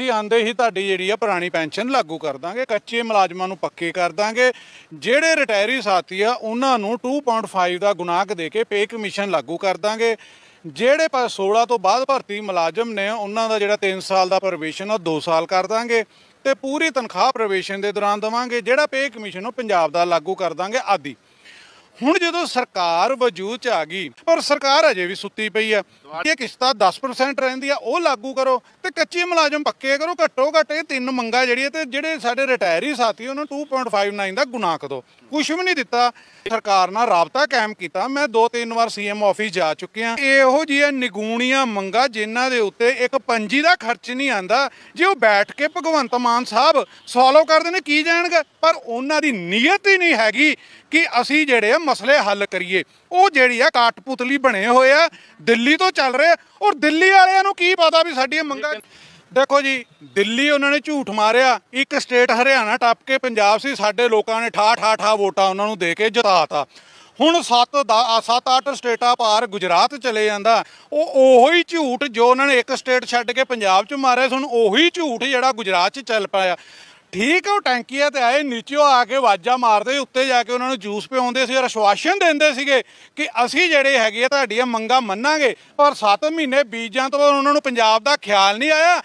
ਅਸੀਂ ਆਂਦੇ ਹੀ ਤੁਹਾਡੀ ਜਿਹੜੀ ਆ ਪੁਰਾਣੀ ਪੈਨਸ਼ਨ ਲਾਗੂ ਕਰ ਦਾਂਗੇ ਕੱਚੇ ਮੁਲਾਜ਼ਮਾਂ ਨੂੰ ਪੱਕੇ ਕਰ ਦਾਂਗੇ ਜਿਹੜੇ ਰਿਟਾਇਰੀ ਸਾਥੀ ਆ ਉਹਨਾਂ ਨੂੰ 2.5 ਦਾ ਗੁਣਾਕ ਦੇ ਕੇ ਪੇ ਕਮਿਸ਼ਨ ਲਾਗੂ ਕਰ ਦਾਂਗੇ ਜਿਹੜੇ ਪਾਸ 16 ਤੋਂ ਬਾਅਦ ਭਰਤੀ ਮੁਲਾਜ਼ਮ ਨੇ ਉਹਨਾਂ ਦਾ ਜਿਹੜਾ 3 ਸਾਲ ਦਾ ਪ੍ਰੋਵੀਸ਼ਨ ਉਹ 2 ਸਾਲ ਕਰ ਦਾਂਗੇ ਤੇ ਪੂਰੀ ਤਨਖਾਹ ਪ੍ਰੋਵੀਸ਼ਨ ਦੇ ਦੌਰਾਨ ਦਵਾਂਗੇ ਜਿਹੜਾ ਪੇ ਕਮਿਸ਼ਨ ਉਹ ਪੰਜਾਬ ਦਾ ਲਾਗੂ ਕਰ ਦਾਂਗੇ ਆਦੀ ਹੁਣ ਜਦੋਂ ਸਰਕਾਰ ਵਜੂਦ ਚ ਆ ਗਈ ਪਰ ਸਰਕਾਰ ਅਜੇ ਵੀ ਸੁੱਤੀ ਪਈ ਆ ਇਹ ਕਿਸ਼ਤਾ 10% ਰਹਿੰਦੀ ਆ ਉਹ ਲਾਗੂ ਕਰੋ ਤੇ ਕੱਚੇ ਮੁਲਾਜ਼ਮ ਪੱਕੇ ਕਰੋ ਘੱਟੋ ਘੱਟ ਇਹ ਤਿੰਨ ਮੰਗਾ ਜਿਹੜੀਆਂ ਤੇ ਜਿਹੜੇ ਸਾਡੇ ਰਿਟਾਇਰੀ ਸਾਥੀ ਉਹਨਾਂ 2.59 ਦਾ ਕਰ ਦੋ ਕੁਝ ਵੀ ਨਹੀਂ ਦਿੱਤਾ ਸਰਕਾਰ ਨਾਲ ਰਾਬਤਾ ਕਾਇਮ ਕੀਤਾ ਮੈਂ ਦੋ ਤਿੰਨ ਵਾਰ ਸੀਐਮ ਆਫਿਸ ਜਾ ਚੁੱਕਿਆ ਇਹੋ ਜਿਹੀਆਂ ਨਿਗੂਣੀਆਂ ਮੰਗਾ ਜਿਨ੍ਹਾਂ ਦੇ ਉੱਤੇ ਇੱਕ ਪੰਜੀ ਦਾ ਖਰਚ ਨਹੀਂ ਆਂਦਾ ਜੇ ਉਹ ਬੈਠ ਕੇ ਭਗਵੰਤ ਮਾਨ ਸਾਹਿਬ ਸੋਲਵ ਕਰਦੇ ਨੇ ਕੀ ਜਾਣਗੇ ਪਰ ਉਹਨਾਂ ਦੀ ਨੀਅਤ ਹੀ ਨਹੀਂ ਹੈਗੀ ਕਿ ਅਸੀਂ ਜਿਹੜੇ ਮਸਲੇ ਹੱਲ ਕਰੀਏ ਉਹ ਜਿਹੜੀ ਆ ਕਾਟਪੁਤਲੀ ਬਣੇ ਹੋਏ ਆ ਦਿੱਲੀ ਤੋਂ ਚੱਲ ਰਹੇ ਔਰ ਦਿੱਲੀ ਵਾਲਿਆਂ ਨੂੰ ਕੀ ਪਤਾ ਵੀ ਸਾਡੀਆਂ ਮੰਗਾਂ ਦੇਖੋ ਜੀ ਦਿੱਲੀ ਉਹਨਾਂ ਨੇ ਝੂਠ ਮਾਰਿਆ ਇੱਕ ਸਟੇਟ ਹਰਿਆਣਾ ਟੱਪ ਕੇ ਪੰਜਾਬ ਸੀ ਸਾਡੇ ਲੋਕਾਂ ਨੇ ਠਾ ਠਾ ਠਾ ਵੋਟਾਂ ਉਹਨਾਂ ਨੂੰ ਦੇ ਕੇ ਜਿਤਾਤਾ ਹੁਣ 7 ਦਾ 7-8 ਸਟੇਟਾਂ ਪਾਰ ਗੁਜਰਾਤ ਚਲੇ ਜਾਂਦਾ ਉਹ ਉਹੀ ਝੂਠ ਜੋ ਉਹਨਾਂ ਨੇ ਇੱਕ ਸਟੇਟ ਛੱਡ ਕੇ ਪੰਜਾਬ 'ਚ ਮਾਰਿਆ ਸਨ ਉਹੀ ਝੂਠ ਜਿਹੜਾ ਗੁਜਰਾਤ 'ਚ ਚੱਲ ਪਿਆ ਠੀਕ ਉਹ ਟੈਂਕੀਆਂ ਤੇ ਆਏ ਨੀਚੇ ਆ ਕੇ ਵਾਜਾ ਮਾਰਦੇ ਉੱਤੇ ਜਾ ਕੇ ਉਹਨਾਂ ਨੂੰ ਜੂਸ ਪਿਉਂਦੇ ਸੀ ਔਰ ਅਸ਼ਵਾਸ਼ਨ ਦਿੰਦੇ ਸੀਗੇ ਕਿ ਅਸੀਂ ਜਿਹੜੇ ਹੈਗੇ ਆ ਤੁਹਾਡੀਆਂ ਮੰਗਾਂ ਮੰਨਾਂਗੇ ਪਰ 7 ਮਹੀਨੇ ਬੀਜਾਂ ਤੋਂ ਉਹਨਾਂ ਨੂੰ ਪੰਜਾਬ ਦਾ ਖਿਆਲ ਨਹੀਂ ਆਇਆ